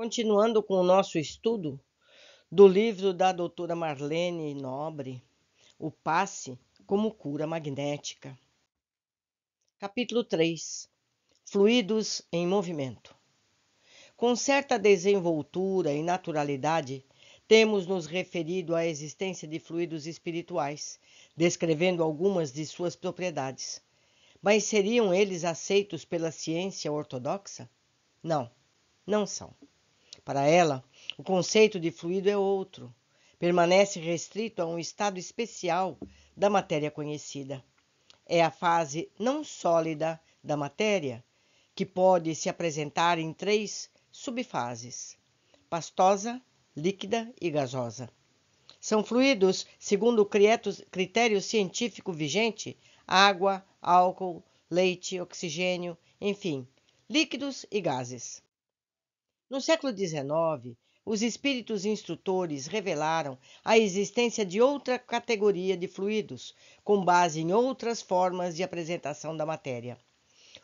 Continuando com o nosso estudo do livro da doutora Marlene Nobre, O Passe como Cura Magnética. Capítulo 3 Fluidos em Movimento. Com certa desenvoltura e naturalidade, temos nos referido à existência de fluidos espirituais, descrevendo algumas de suas propriedades. Mas seriam eles aceitos pela ciência ortodoxa? Não, não são. Para ela, o conceito de fluido é outro, permanece restrito a um estado especial da matéria conhecida. É a fase não sólida da matéria, que pode se apresentar em três subfases: pastosa, líquida e gasosa. São fluidos, segundo o critério científico vigente, água, álcool, leite, oxigênio, enfim, líquidos e gases. No século XIX, os espíritos instrutores revelaram a existência de outra categoria de fluidos, com base em outras formas de apresentação da matéria.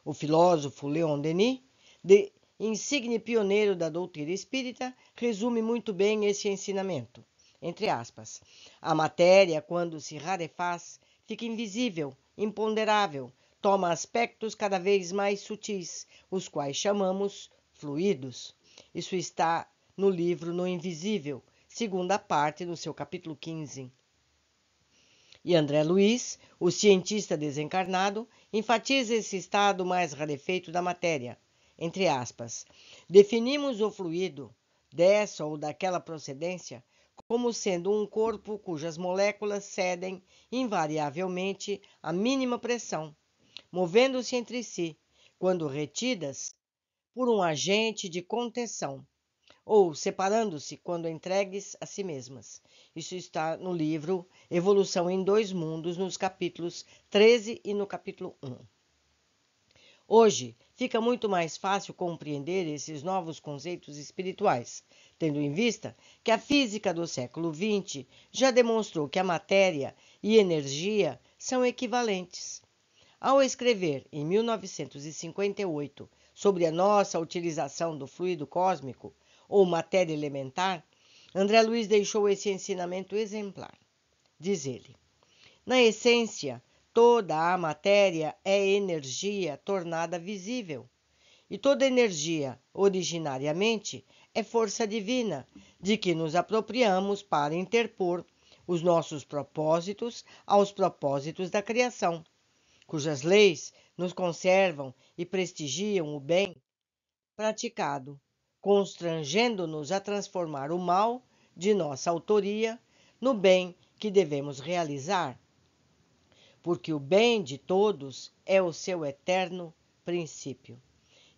O filósofo Leon Denis, de insigne pioneiro da doutrina espírita, resume muito bem esse ensinamento. Entre aspas, a matéria, quando se rarefaz, fica invisível, imponderável, toma aspectos cada vez mais sutis, os quais chamamos fluidos. Isso está no livro No Invisível, segunda parte, no seu capítulo 15. E André Luiz, o cientista desencarnado, enfatiza esse estado mais rarefeito da matéria. Entre aspas, definimos o fluido dessa ou daquela procedência como sendo um corpo cujas moléculas cedem invariavelmente à mínima pressão, movendo-se entre si, quando retidas por um agente de contenção, ou separando-se quando entregues a si mesmas. Isso está no livro Evolução em Dois Mundos, nos capítulos 13 e no capítulo 1. Hoje, fica muito mais fácil compreender esses novos conceitos espirituais, tendo em vista que a física do século XX já demonstrou que a matéria e energia são equivalentes. Ao escrever, em 1958, sobre a nossa utilização do fluido cósmico ou matéria elementar, André Luiz deixou esse ensinamento exemplar. Diz ele: Na essência, toda a matéria é energia tornada visível, e toda energia, originariamente, é força divina, de que nos apropriamos para interpor os nossos propósitos aos propósitos da criação, cujas leis nos conservam e prestigiam o bem praticado, constrangendo-nos a transformar o mal de nossa autoria no bem que devemos realizar, porque o bem de todos é o seu eterno princípio.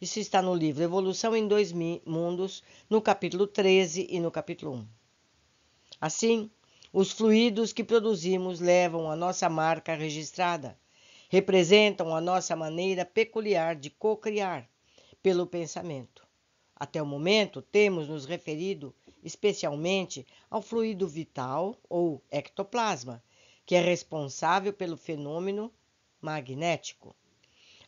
Isso está no livro Evolução em Dois Mundos, no capítulo 13 e no capítulo 1. Assim, os fluidos que produzimos levam a nossa marca registrada representam a nossa maneira peculiar de co-criar pelo pensamento. Até o momento, temos nos referido especialmente ao fluido vital ou ectoplasma, que é responsável pelo fenômeno magnético.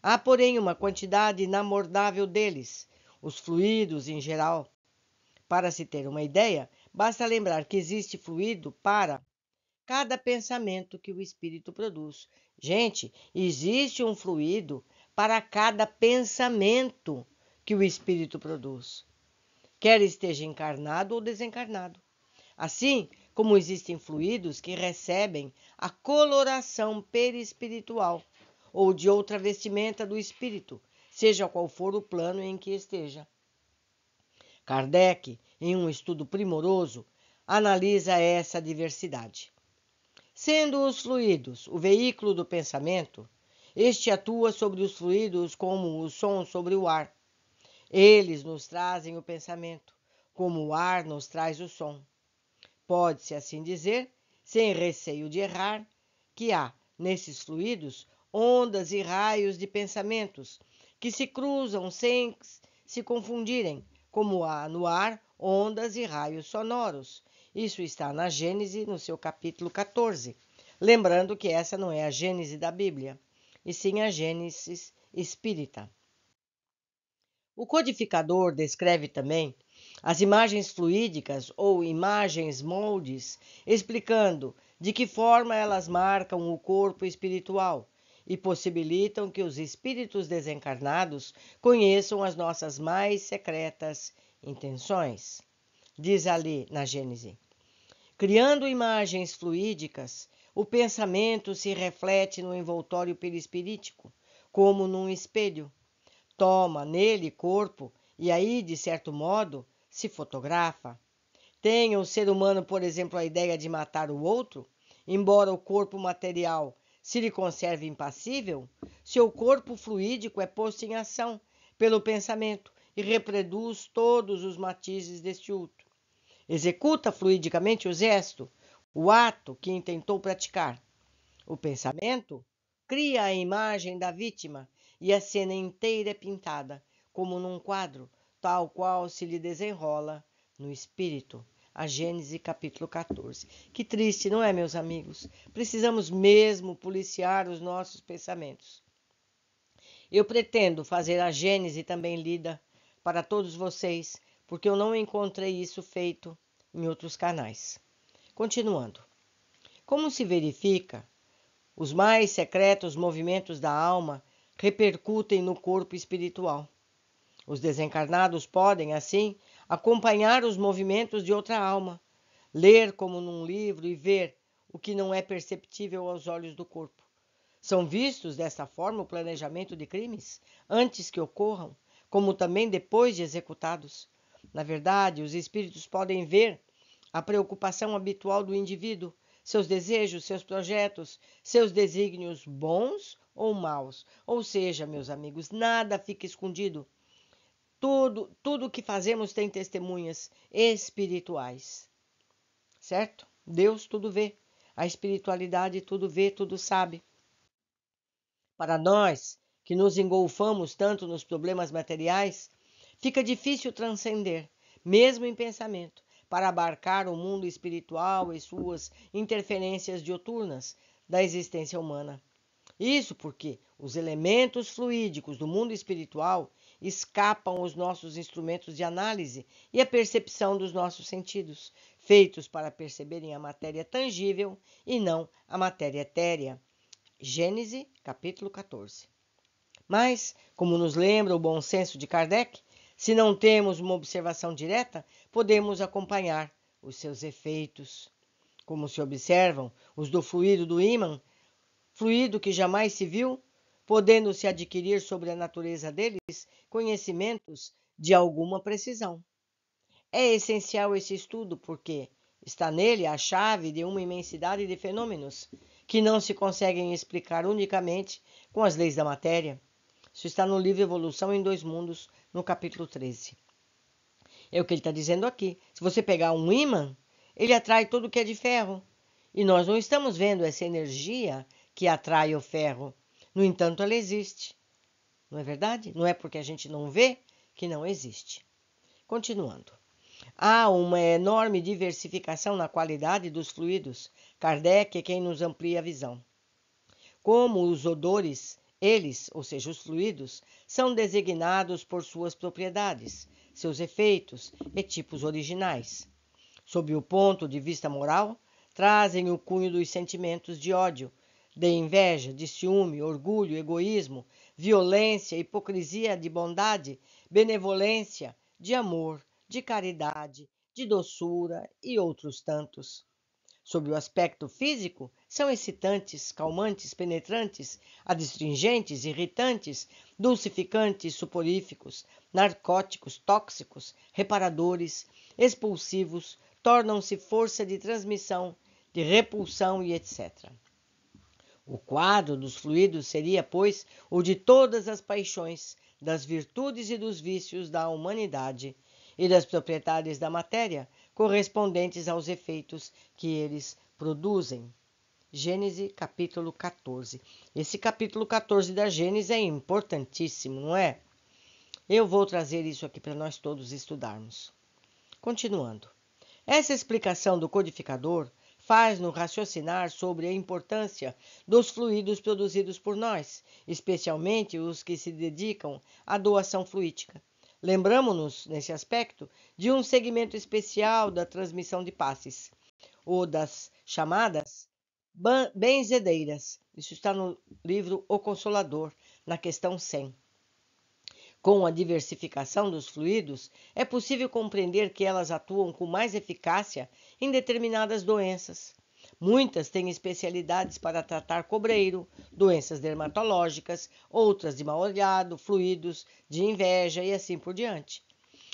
Há, porém, uma quantidade inabordável deles, os fluidos em geral. Para se ter uma ideia, basta lembrar que existe fluido para cada pensamento que o espírito produz. Gente, existe um fluido para cada pensamento que o espírito produz, quer esteja encarnado ou desencarnado. Assim como existem fluidos que recebem a coloração perispiritual ou de outra vestimenta do espírito, seja qual for o plano em que esteja. Kardec, em um estudo primoroso, analisa essa diversidade. Sendo os fluidos o veículo do pensamento, este atua sobre os fluidos como o som sobre o ar. Eles nos trazem o pensamento, como o ar nos traz o som. Pode-se assim dizer, sem receio de errar, que há nesses fluidos ondas e raios de pensamentos que se cruzam sem se confundirem, como há no ar ondas e raios sonoros, isso está na Gênese, no seu capítulo 14. Lembrando que essa não é a Gênese da Bíblia, e sim a Gênesis espírita. O codificador descreve também as imagens fluídicas ou imagens moldes, explicando de que forma elas marcam o corpo espiritual e possibilitam que os espíritos desencarnados conheçam as nossas mais secretas intenções. Diz ali na Gênese: Criando imagens fluídicas, o pensamento se reflete no envoltório perispirítico, como num espelho. Toma nele corpo e aí, de certo modo, se fotografa. Tem o ser humano, por exemplo, a ideia de matar o outro, embora o corpo material se lhe conserve impassível, seu corpo fluídico é posto em ação pelo pensamento e reproduz todos os matizes deste outro. Executa fluidicamente o gesto, o ato que intentou praticar. O pensamento cria a imagem da vítima e a cena inteira é pintada, como num quadro, tal qual se lhe desenrola no espírito. A Gênese capítulo 14. Que triste, não é, meus amigos? Precisamos mesmo policiar os nossos pensamentos. Eu pretendo fazer a Gênese também lida para todos vocês porque eu não encontrei isso feito em outros canais. Continuando. Como se verifica, os mais secretos movimentos da alma repercutem no corpo espiritual. Os desencarnados podem, assim, acompanhar os movimentos de outra alma, ler como num livro e ver o que não é perceptível aos olhos do corpo. São vistos desta forma o planejamento de crimes antes que ocorram, como também depois de executados, na verdade, os espíritos podem ver a preocupação habitual do indivíduo, seus desejos, seus projetos, seus desígnios bons ou maus. Ou seja, meus amigos, nada fica escondido. Tudo, tudo o que fazemos tem testemunhas espirituais. Certo? Deus tudo vê. A espiritualidade tudo vê, tudo sabe. Para nós que nos engolfamos tanto nos problemas materiais, Fica difícil transcender, mesmo em pensamento, para abarcar o mundo espiritual e suas interferências dioturnas da existência humana. Isso porque os elementos fluídicos do mundo espiritual escapam aos nossos instrumentos de análise e a percepção dos nossos sentidos, feitos para perceberem a matéria tangível e não a matéria etérea. Gênese, capítulo 14. Mas, como nos lembra o bom senso de Kardec, se não temos uma observação direta, podemos acompanhar os seus efeitos. Como se observam os do fluido do ímã, fluido que jamais se viu, podendo-se adquirir sobre a natureza deles conhecimentos de alguma precisão. É essencial esse estudo porque está nele a chave de uma imensidade de fenômenos que não se conseguem explicar unicamente com as leis da matéria. Isso está no livro Evolução em Dois Mundos, no capítulo 13. É o que ele está dizendo aqui. Se você pegar um ímã, ele atrai tudo o que é de ferro. E nós não estamos vendo essa energia que atrai o ferro. No entanto, ela existe. Não é verdade? Não é porque a gente não vê que não existe. Continuando. Há uma enorme diversificação na qualidade dos fluidos. Kardec é quem nos amplia a visão. Como os odores eles, ou seja, os fluidos, são designados por suas propriedades, seus efeitos e tipos originais. Sob o ponto de vista moral, trazem o cunho dos sentimentos de ódio, de inveja, de ciúme, orgulho, egoísmo, violência, hipocrisia de bondade, benevolência, de amor, de caridade, de doçura e outros tantos. Sob o aspecto físico, são excitantes, calmantes, penetrantes, adstringentes, irritantes, dulcificantes, suporíficos, narcóticos, tóxicos, reparadores, expulsivos, tornam-se força de transmissão, de repulsão e etc. O quadro dos fluidos seria, pois, o de todas as paixões, das virtudes e dos vícios da humanidade e das propriedades da matéria correspondentes aos efeitos que eles produzem. Gênesis capítulo 14. Esse capítulo 14 da Gênesis é importantíssimo, não é? Eu vou trazer isso aqui para nós todos estudarmos. Continuando. Essa explicação do codificador faz-nos raciocinar sobre a importância dos fluidos produzidos por nós, especialmente os que se dedicam à doação fluídica. Lembramos-nos, nesse aspecto, de um segmento especial da transmissão de passes, ou das chamadas benzedeiras. Isso está no livro O Consolador, na questão 100. Com a diversificação dos fluidos, é possível compreender que elas atuam com mais eficácia em determinadas doenças. Muitas têm especialidades para tratar cobreiro, doenças dermatológicas, outras de mal olhado, fluidos, de inveja e assim por diante.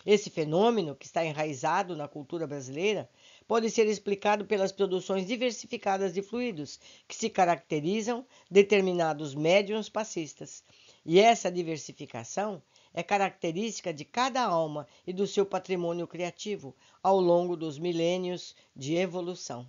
Esse fenômeno, que está enraizado na cultura brasileira, pode ser explicado pelas produções diversificadas de fluidos que se caracterizam determinados médiums passistas. E essa diversificação é característica de cada alma e do seu patrimônio criativo ao longo dos milênios de evolução.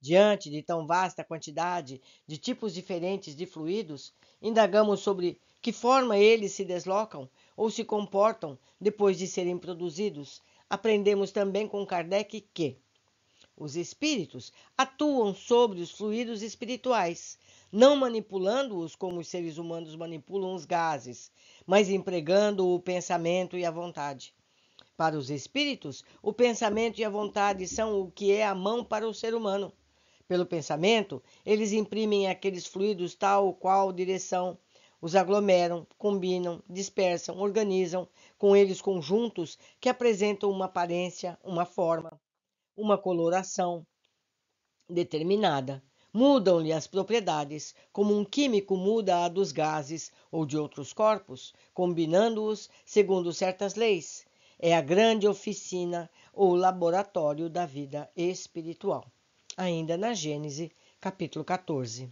Diante de tão vasta quantidade de tipos diferentes de fluidos, indagamos sobre que forma eles se deslocam ou se comportam depois de serem produzidos, Aprendemos também com Kardec que os espíritos atuam sobre os fluidos espirituais, não manipulando-os como os seres humanos manipulam os gases, mas empregando o pensamento e a vontade. Para os espíritos, o pensamento e a vontade são o que é a mão para o ser humano. Pelo pensamento, eles imprimem aqueles fluidos tal qual direção, os aglomeram, combinam, dispersam, organizam com eles conjuntos que apresentam uma aparência, uma forma, uma coloração determinada. Mudam-lhe as propriedades, como um químico muda a dos gases ou de outros corpos, combinando-os segundo certas leis. É a grande oficina ou laboratório da vida espiritual. Ainda na Gênese, capítulo 14.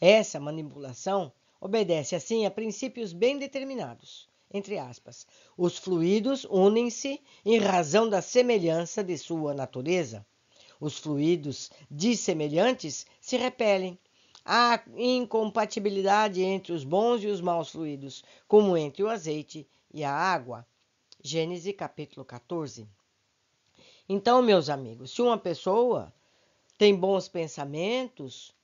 Essa manipulação obedece assim a princípios bem determinados. Entre aspas, os fluidos unem-se em razão da semelhança de sua natureza. Os fluidos dissemelhantes se repelem. Há incompatibilidade entre os bons e os maus fluidos, como entre o azeite e a água. Gênesis capítulo 14. Então, meus amigos, se uma pessoa tem bons pensamentos,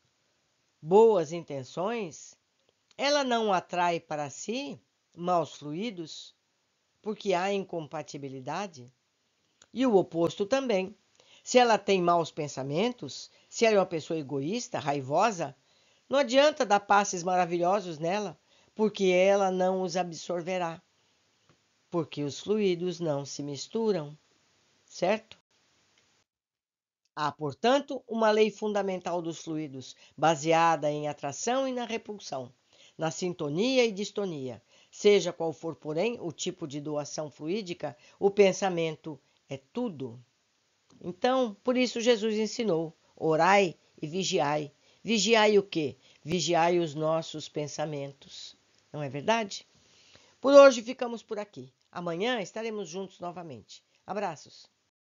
boas intenções, ela não atrai para si maus fluidos, porque há incompatibilidade? E o oposto também. Se ela tem maus pensamentos, se ela é uma pessoa egoísta, raivosa, não adianta dar passes maravilhosos nela, porque ela não os absorverá. Porque os fluidos não se misturam, certo? Há, portanto, uma lei fundamental dos fluidos, baseada em atração e na repulsão na sintonia e distonia. Seja qual for, porém, o tipo de doação fluídica, o pensamento é tudo. Então, por isso Jesus ensinou: orai e vigiai. Vigiai o quê? Vigiai os nossos pensamentos. Não é verdade? Por hoje ficamos por aqui. Amanhã estaremos juntos novamente. Abraços.